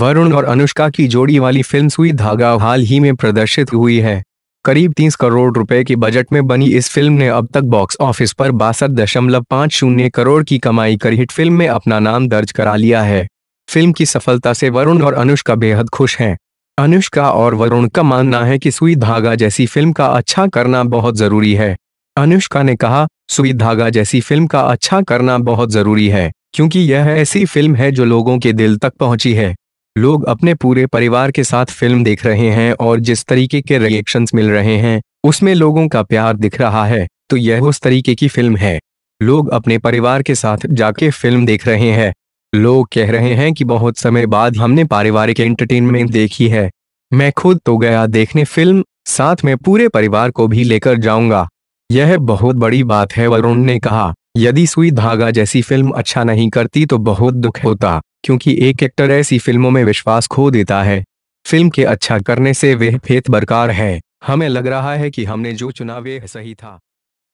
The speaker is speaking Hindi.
वरुण और अनुष्का की जोड़ी वाली फिल्म सुई धागा हाल ही में प्रदर्शित हुई है करीब 30 करोड़ रुपए के बजट में बनी इस फिल्म ने अब तक बॉक्स ऑफिस पर बासठ दशमलव पाँच शून्य करोड़ की कमाई कर हिट फिल्म में अपना नाम दर्ज करा लिया है फिल्म की सफलता से वरुण और अनुष्का बेहद खुश हैं अनुष्का और वरुण का मानना है कि सुई धागा जैसी फिल्म का अच्छा करना बहुत जरूरी है अनुष्का ने कहा सुई धागा जैसी फिल्म का अच्छा करना बहुत जरूरी है क्योंकि यह ऐसी फिल्म है जो लोगों के दिल तक पहुंची है लोग अपने पूरे परिवार के साथ फिल्म देख रहे हैं और जिस तरीके के रिएक्शंस मिल रहे हैं उसमें लोगों का प्यार दिख रहा है तो यह उस तरीके की फिल्म है लोग अपने परिवार के साथ जाके फिल्म देख रहे हैं लोग कह रहे हैं कि बहुत समय बाद हमने पारिवारिक एंटरटेनमेंट देखी है मैं खुद तो गया देखने फिल्म साथ में पूरे परिवार को भी लेकर जाऊंगा यह बहुत बड़ी बात है वरुण ने कहा यदि सुई धागा जैसी फिल्म अच्छा नहीं करती तो बहुत दुख होता क्योंकि एक एक्टर ऐसी फिल्मों में विश्वास खो देता है फिल्म के अच्छा करने से वह फेत बरकार है हमें लग रहा है कि हमने जो चुना वह सही था